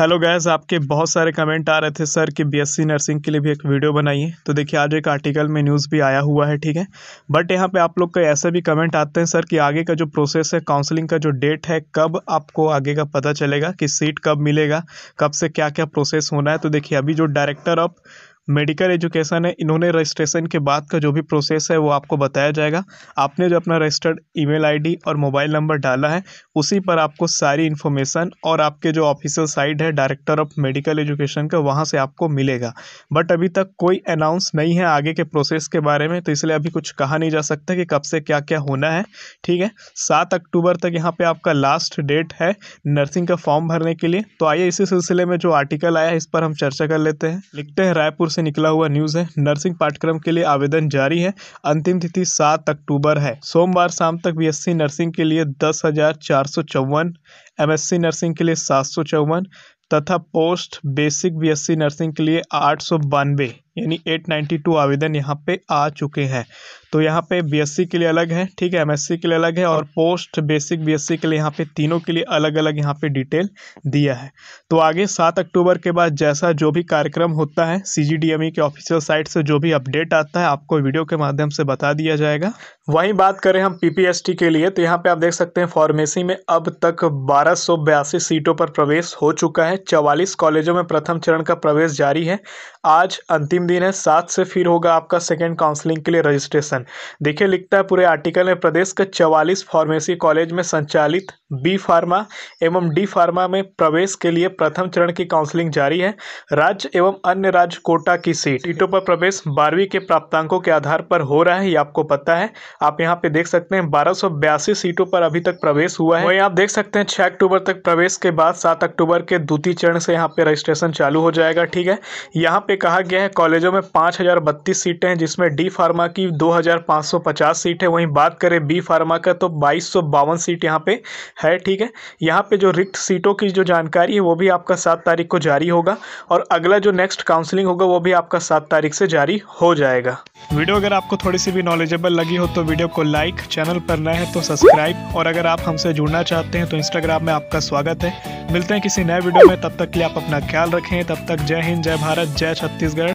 hello guys आपके बहुत सारे कमेंट आ रहे थे सर कि बीएससी नर्सिंग के लिए भी एक वीडियो बनाइए तो देखिए आज एक आर्टिकल में न्यूज़ भी आया हुआ है ठीक है बट यहाँ पे आप लोग का ऐसे भी कमेंट आते हैं सर कि आगे का जो प्रोसेस है काउंसलिंग का जो डेट है कब आपको आगे का पता चलेगा कि सीट कब मिलेगा कब से क्या क्या प्रोसेस होना है तो देखिए अभी जो डायरेक्टर ऑफ मेडिकल एजुकेशन है इन्होंने रजिस्ट्रेशन के बाद का जो भी प्रोसेस है वो आपको बताया जाएगा आपने जो अपना रजिस्टर्ड ईमेल आईडी और मोबाइल नंबर डाला है उसी पर आपको सारी इन्फॉर्मेशन और आपके जो ऑफिशियल साइट है डायरेक्टर ऑफ मेडिकल एजुकेशन का वहाँ से आपको मिलेगा बट अभी तक कोई अनाउंस नहीं है आगे के प्रोसेस के बारे में तो इसलिए अभी कुछ कहा नहीं जा सकता कि कब से क्या क्या होना है ठीक है सात अक्टूबर तक यहाँ पर आपका लास्ट डेट है नर्सिंग का फॉर्म भरने के लिए तो आइए इसी सिलसिले में जो आर्टिकल आया है इस पर हम चर्चा कर लेते हैं लिखते हैं रायपुर से निकला हुआ न्यूज़ है नर्सिंग पाठ्यक्रम के लिए आवेदन जारी है अंतिम तिथि सात अक्टूबर है सोमवार शाम तक बीएससी नर्सिंग के लिए दस हज़ार चार सौ चौवन एम नर्सिंग के लिए सात सौ चौवन तथा पोस्ट बेसिक बीएससी नर्सिंग के लिए आठ सौ बानवे यानी 892 आवेदन यहाँ पे आ चुके हैं तो यहाँ पे बीएससी के लिए अलग है ठीक है एमएससी के लिए अलग है और पोस्ट बेसिक बीएससी के लिए यहाँ पे तीनों के लिए अलग अलग यहाँ पे डिटेल दिया है तो आगे सात अक्टूबर के बाद जैसा जो भी कार्यक्रम होता है सीजीडीएमई e के ऑफिशियल साइट से जो भी अपडेट आता है आपको वीडियो के माध्यम से बता दिया जाएगा वहीं बात करें हम पीपीएसटी के लिए तो यहाँ पे आप देख सकते हैं फार्मेसी में अब तक बारह सीटों पर प्रवेश हो चुका है चवालीस कॉलेजों में प्रथम चरण का प्रवेश जारी है आज अंतिम अंतिम दिन है सात से फिर होगा आपका सेकेंड काउंसलिंग के लिए रजिस्ट्रेशन देखिए लिखता है पूरे आर्टिकल में प्रदेश के चवालीस फार्मेसी कॉलेज में संचालित बी फार्मा एवं डी फार्मा में प्रवेश के लिए प्रथम चरण की काउंसलिंग जारी है राज्य एवं अन्य राज्य कोटा की सीट सीटों पर प्रवेश बारहवीं के प्राप्तांकों के आधार पर हो रहा है ये आपको पता है आप यहाँ पे देख सकते हैं बारह सीटों पर अभी तक प्रवेश हुआ है वही आप देख सकते हैं छह अक्टूबर तक प्रवेश के बाद सात अक्टूबर के द्वितीय चरण से यहाँ पे रजिस्ट्रेशन चालू हो जाएगा ठीक है यहाँ पे कहा गया है कॉलेजों में पांच सीटें हैं जिसमें डी फार्मा की दो सीट है वहीं बात करें बी फार्मा का तो बाईस सीट यहाँ पे है ठीक है यहाँ पे जो रिक्त सीटों की जो जानकारी है वो भी आपका सात तारीख को जारी होगा और अगला जो नेक्स्ट काउंसलिंग होगा वो भी आपका सात तारीख से जारी हो जाएगा वीडियो अगर आपको थोड़ी सी भी नॉलेजेबल लगी हो तो वीडियो को लाइक चैनल पर नए हैं तो सब्सक्राइब और अगर आप हमसे जुड़ना चाहते हैं तो इंस्टाग्राम में आपका स्वागत है मिलते हैं किसी नए वीडियो में तब तक के लिए आप अपना ख्याल रखें तब तक जय हिंद जय भारत जय छत्तीसगढ़